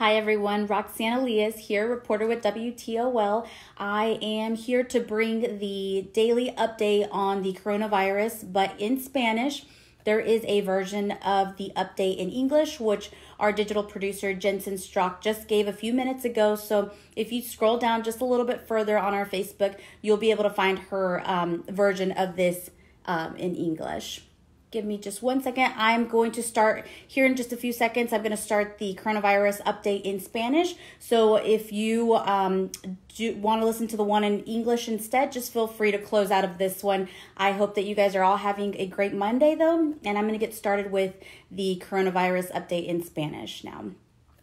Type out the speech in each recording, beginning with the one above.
Hi everyone, Roxana Elias here, reporter with WTOL. I am here to bring the daily update on the coronavirus, but in Spanish. There is a version of the update in English, which our digital producer Jensen Strock just gave a few minutes ago. So if you scroll down just a little bit further on our Facebook, you'll be able to find her um, version of this um, in English give me just one second. I'm going to start here in just a few seconds. I'm going to start the coronavirus update in Spanish. So if you um, do want to listen to the one in English instead, just feel free to close out of this one. I hope that you guys are all having a great Monday though, and I'm going to get started with the coronavirus update in Spanish now.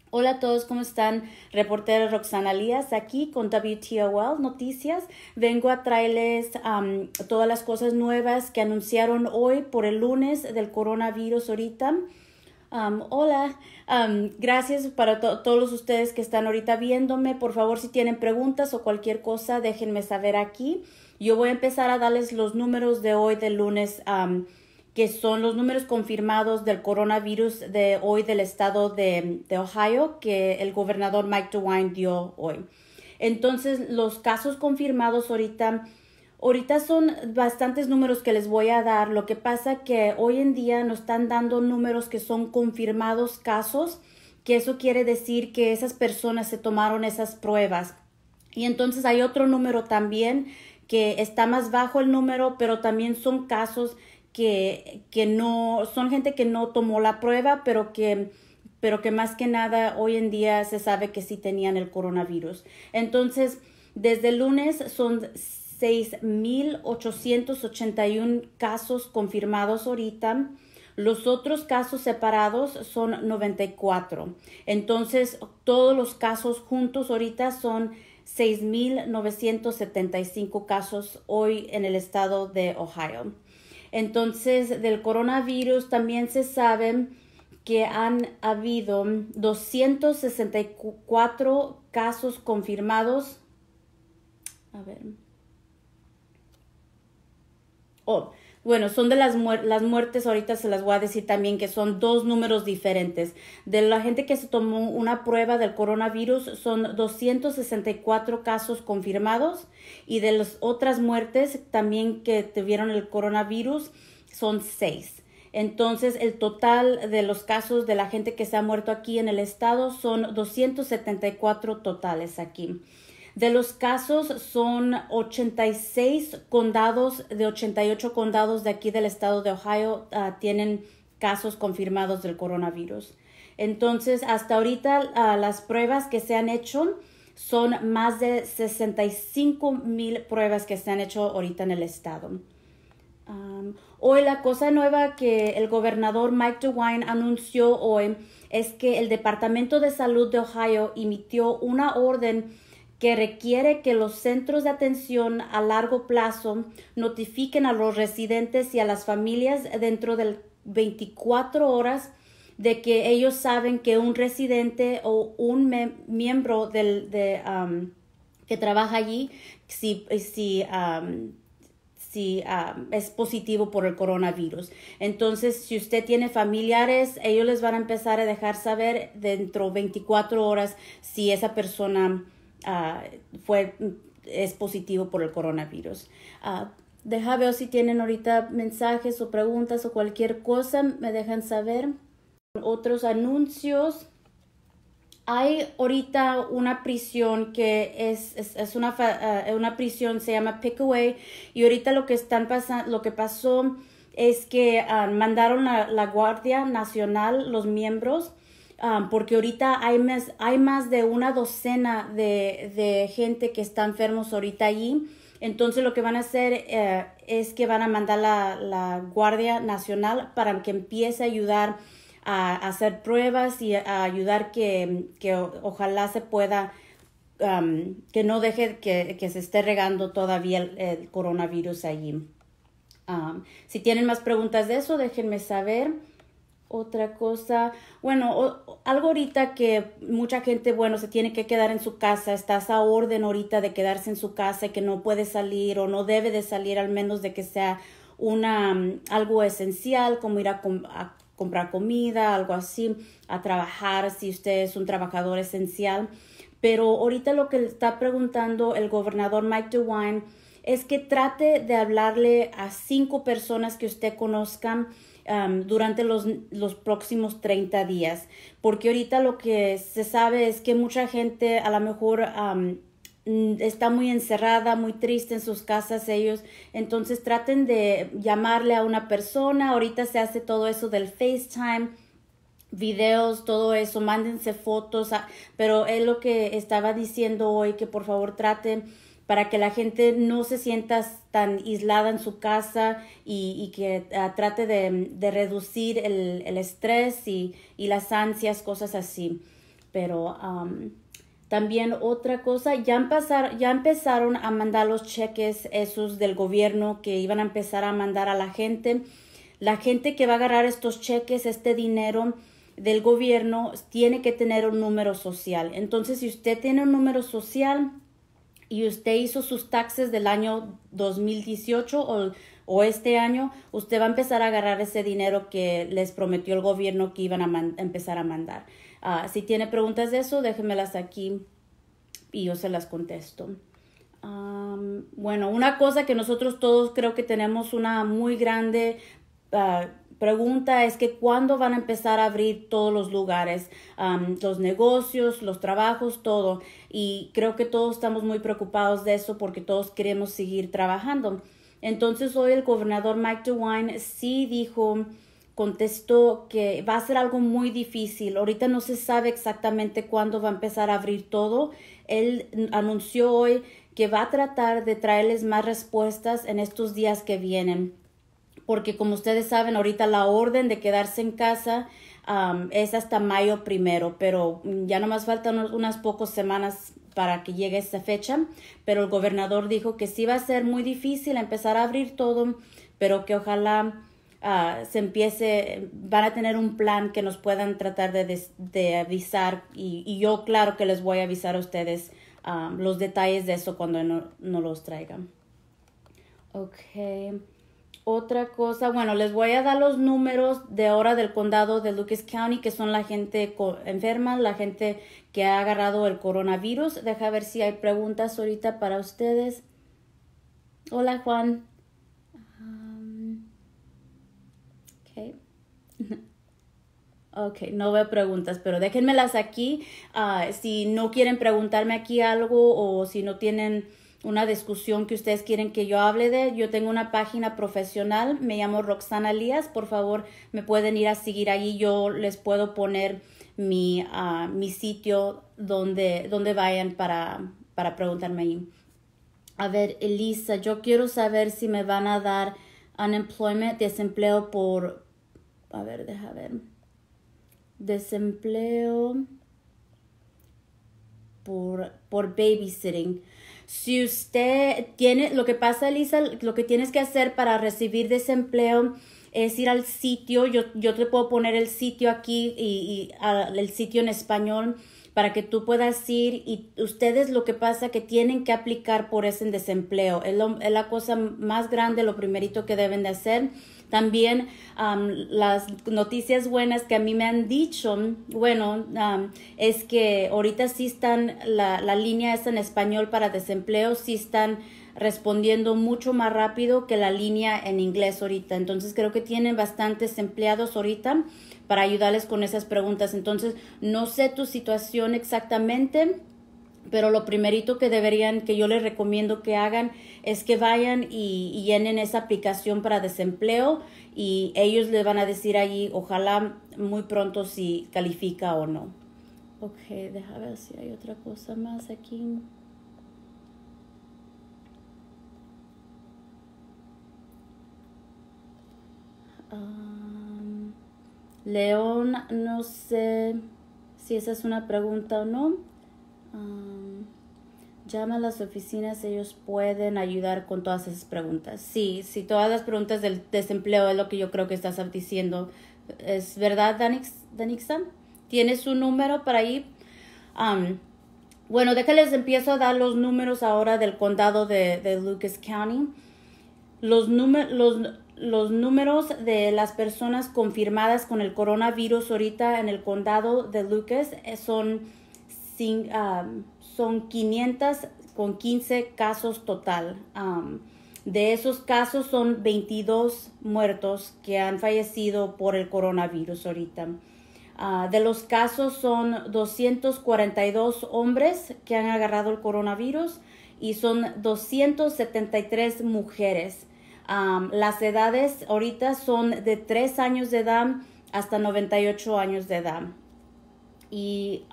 Hola a todos, ¿cómo están? Reportera Roxana Lías aquí con WTOL Noticias. Vengo a traerles todas las cosas nuevas que anunciaron hoy por el lunes del coronavirus ahorita. hola, gracias para todos ustedes que están ahorita viéndome. Por favor, si tienen preguntas o cualquier cosa, déjenme saber aquí. Yo voy a empezar a darles los números de hoy del lunes que son los números confirmados del coronavirus de hoy del estado de, Ohio que el gobernador Mike DeWine dio hoy. Entonces, los casos confirmados ahorita, ahorita son bastantes números que les voy a dar. Lo que pasa que hoy en día nos están dando números que son confirmados casos, que eso quiere decir que esas personas se tomaron esas pruebas. Y entonces hay otro número también que está más bajo el número, pero también son casos que, no, son gente que no tomó la prueba, pero que pero que más que nada hoy en día se sabe que sí tenían el coronavirus. Entonces, desde el lunes son 6.881 casos confirmados ahorita. Los otros casos separados son 94. Entonces, todos los casos juntos ahorita son 6.975 casos hoy en el estado de Ohio. Entonces, del coronavirus también se sabe que han habido 264 casos confirmados. A ver. Oh, bueno, son de las, muertes, ahorita se las voy a decir también que son dos números diferentes. De la gente que se tomó una prueba del coronavirus son 264 casos confirmados y de las otras muertes también que tuvieron el coronavirus son seis. Entonces, el total de los casos de la gente que se ha muerto aquí en el estado son 274 totales aquí. De los casos son 86 condados, de 88 condados de aquí del estado de Ohio ah, tienen casos confirmados del coronavirus. Entonces, hasta ahorita ah, las pruebas que se han hecho son más de 65 mil pruebas que se han hecho ahorita en el estado. hoy la cosa nueva que el gobernador Mike DeWine anunció hoy es que el Departamento de Salud de Ohio emitió una orden que requiere que los centros de atención a largo plazo notifiquen a los residentes y a las familias dentro de 24 horas de que ellos saben que un residente o un miembro del, de, que trabaja allí si, si, es positivo por el coronavirus. Entonces, si usted tiene familiares, ellos les van a empezar a dejar saber dentro de 24 horas si esa persona Ah, fue, es positivo por el coronavirus. Ah, deja ver si tienen ahorita mensajes o preguntas o cualquier cosa, me dejan saber. Otros anuncios. Hay ahorita una prisión que es, una, ah, una prisión, se llama Pickaway, y ahorita lo que, están pasando, lo que pasó es que mandaron a la Guardia Nacional, los miembros, Ah, porque ahorita hay más, hay más de una docena de, gente que está enfermos ahorita allí. Entonces lo que van a hacer eh, es que van a mandar la, la, Guardia Nacional para que empiece a ayudar a, hacer pruebas y a ayudar que, ojalá se pueda, que no deje que, se esté regando todavía el, coronavirus allí. si tienen más preguntas de eso, déjenme saber otra cosa, bueno, algo ahorita que mucha gente, bueno, se tiene que quedar en su casa, está esa orden ahorita de quedarse en su casa y que no puede salir o no debe de salir al menos de que sea una mm, algo esencial como ir a, comprar comida, algo así, a trabajar si usted es un trabajador esencial. Pero ahorita lo que está preguntando el gobernador Mike DeWine es que trate de hablarle a cinco personas que usted conozca durante los, los, próximos 30 días. Porque ahorita lo que se sabe es que mucha gente a lo mejor mm, está muy encerrada, muy triste en sus casas ellos. Entonces traten de llamarle a una persona. Ahorita se hace todo eso del FaceTime videos, todo eso, mándense fotos, pero es lo que estaba diciendo hoy, que por favor traten para que la gente no se sienta tan aislada en su casa y, que ah, trate de, reducir el, estrés y, las ansias, cosas así. Pero también otra cosa, ya, ya empezaron a mandar los cheques esos del gobierno que iban a empezar a mandar a la gente. La gente que va a agarrar estos cheques, este dinero, del gobierno tiene que tener un número social. Entonces, si usted tiene un número social, y usted hizo sus taxes del año 2018 o, o, este año, usted va a empezar a agarrar ese dinero que les prometió el gobierno que iban a empezar a mandar. Ah, si tiene preguntas de eso, déjenmelas aquí y yo se las contesto. bueno, una cosa que nosotros todos creo que tenemos una muy grande ah, pregunta es que cuándo van a empezar a abrir todos los lugares, los negocios, los trabajos, todo. Y creo que todos estamos muy preocupados de eso porque todos queremos seguir trabajando. Entonces hoy el gobernador Mike DeWine sí dijo, contestó que va a ser algo muy difícil. Ahorita no se sabe exactamente cuándo va a empezar a abrir todo. Él anunció hoy que va a tratar de traerles más respuestas en estos días que vienen porque como ustedes saben, ahorita la orden de quedarse en casa es hasta mayo primero, pero ya nomás faltan unas pocas semanas para que llegue esa fecha, pero el gobernador dijo que sí va a ser muy difícil empezar a abrir todo, pero que ojalá ah, se empiece, van a tener un plan que nos puedan tratar de, avisar y, yo claro que les voy a avisar a ustedes los detalles de eso cuando no, los traigan. Okay. Otra cosa, bueno, les voy a dar los números de ahora del condado de Lucas County, que son la gente enferma, la gente que ha agarrado el coronavirus. Deja ver si hay preguntas ahorita para ustedes. Hola, Juan. Um, okay. Ok, no veo preguntas, pero déjenmelas aquí. Ah, si no quieren preguntarme aquí algo o si no tienen una discusión que ustedes quieren que yo hable de, yo tengo una página profesional, me llamo Roxana Lías, por favor me pueden ir a seguir allí, yo les puedo poner mi, ah, mi sitio donde, donde vayan para, para preguntarme ahí. A ver, Elisa, yo quiero saber si me van a dar unemployment, desempleo por, a ver, deja ver, desempleo por, por babysitting. Si usted tiene, lo que pasa, Elisa, lo que tienes que hacer para recibir desempleo es ir al sitio. Yo, yo te puedo poner el sitio aquí y, el sitio en español para que tú puedas ir y ustedes lo que pasa que tienen que aplicar por ese desempleo. es la cosa más grande, lo primerito que deben de hacer también las noticias buenas que a mí me han dicho, bueno, es que ahorita sí están, la, la línea es en español para desempleo, sí están respondiendo mucho más rápido que la línea en inglés ahorita. Entonces creo que tienen bastantes empleados ahorita para ayudarles con esas preguntas. Entonces no sé tu situación exactamente pero lo primerito que deberían, que yo les recomiendo que hagan, es que vayan y, llenen esa aplicación para desempleo y ellos le van a decir allí, ojalá muy pronto si califica o no. Ok, déjame ver si hay otra cosa más aquí. Ah, León, no sé si esa es una pregunta o no. Um, llama a las oficinas, ellos pueden ayudar con todas esas preguntas. Sí, si todas las preguntas del desempleo es lo que yo creo que estás diciendo. ¿Es verdad, Danix, Danixa? ¿Tienes su número para ahí Um, bueno, déjales, empiezo a dar los números ahora del condado de, de Lucas County. Los, los, los números de las personas confirmadas con el coronavirus ahorita en el condado de Lucas eh, son Um, son 500 con 15 casos total. Um, de esos casos son 22 muertos que han fallecido por el coronavirus ahorita. Ah, de los casos son 242 hombres que han agarrado el coronavirus y son 273 mujeres. Um, las edades ahorita son de 3 años de edad hasta 98 años de edad. Y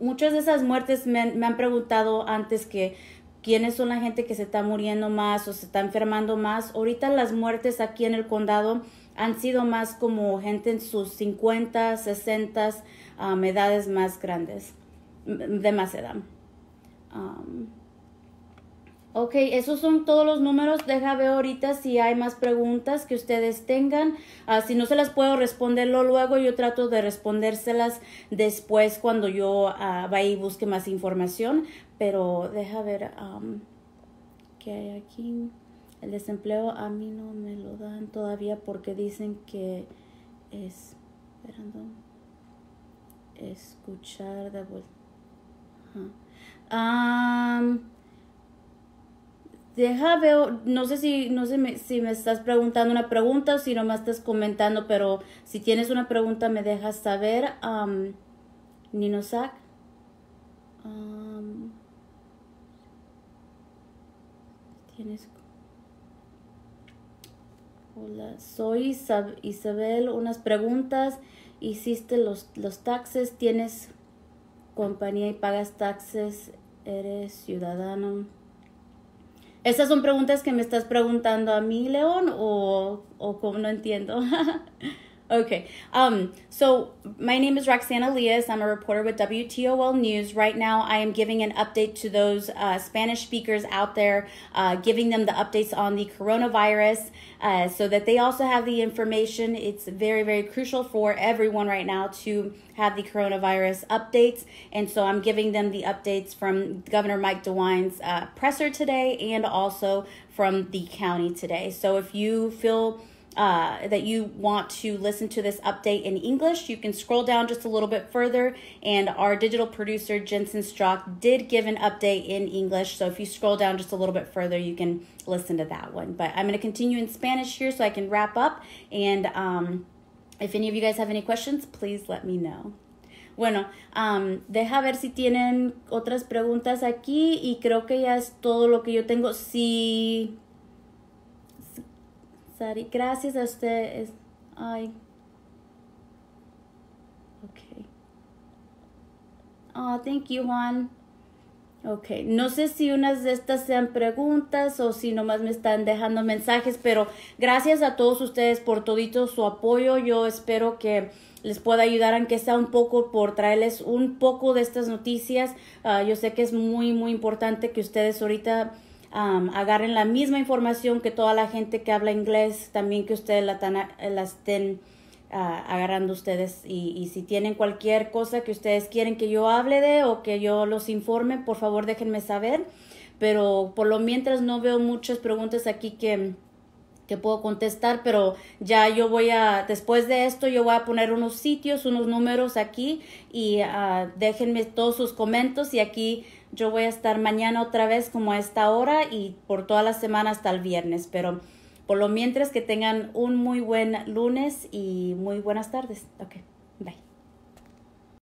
muchas de esas muertes me, han preguntado antes que quiénes son la gente que se está muriendo más o se está enfermando más. Ahorita las muertes aquí en el condado han sido más como gente en sus 50, 60, edades más grandes, de más edad. Ok, esos son todos los números. Deja ver ahorita si hay más preguntas que ustedes tengan. Ah, si no se las puedo responderlo luego, yo trato de respondérselas después cuando yo ah, vaya y busque más información. Pero deja ver um, qué hay aquí. El desempleo a mí no me lo dan todavía porque dicen que es... Esperando. Escuchar de vuelta. Um, Deja, veo, no sé si, no sé me, si me estás preguntando una pregunta o si nomás estás comentando, pero si tienes una pregunta me dejas saber. Nino Ninosac. tienes. Hola, soy Isabel. Unas preguntas. Hiciste los, los taxes, tienes compañía y pagas taxes, eres ciudadano. ¿Esas son preguntas que me estás preguntando a mí, León, o, o cómo no entiendo? Okay. Um, so my name is Roxana Leas. I'm a reporter with WTOL News. Right now, I am giving an update to those uh, Spanish speakers out there, uh, giving them the updates on the coronavirus uh, so that they also have the information. It's very, very crucial for everyone right now to have the coronavirus updates. And so I'm giving them the updates from Governor Mike DeWine's uh, presser today and also from the county today. So if you feel uh, that you want to listen to this update in English, you can scroll down just a little bit further. And our digital producer, Jensen Strock, did give an update in English. So if you scroll down just a little bit further, you can listen to that one. But I'm going to continue in Spanish here so I can wrap up. And um, if any of you guys have any questions, please let me know. Bueno, um, deja ver si tienen otras preguntas aquí y creo que ya es todo lo que yo tengo. Si Gracias a ustedes. Ay. Ok. Oh, thank you, Juan. Ok, no sé si unas de estas sean preguntas o si nomás me están dejando mensajes, pero gracias a todos ustedes por todito su apoyo. Yo espero que les pueda ayudar, aunque sea un poco, por traerles un poco de estas noticias. Ah, yo sé que es muy, muy importante que ustedes ahorita um, agarren la misma información que toda la gente que habla inglés, también que ustedes la, la estén ah, agarrando ustedes. Y, y, si tienen cualquier cosa que ustedes quieren que yo hable de o que yo los informe, por favor déjenme saber. Pero por lo mientras no veo muchas preguntas aquí que que puedo contestar, pero ya yo voy a, después de esto, yo voy a poner unos sitios, unos números aquí y ah, déjenme todos sus comentarios y aquí yo voy a estar mañana otra vez como a esta hora y por toda la semana hasta el viernes, pero por lo mientras que tengan un muy buen lunes y muy buenas tardes. Ok, bye.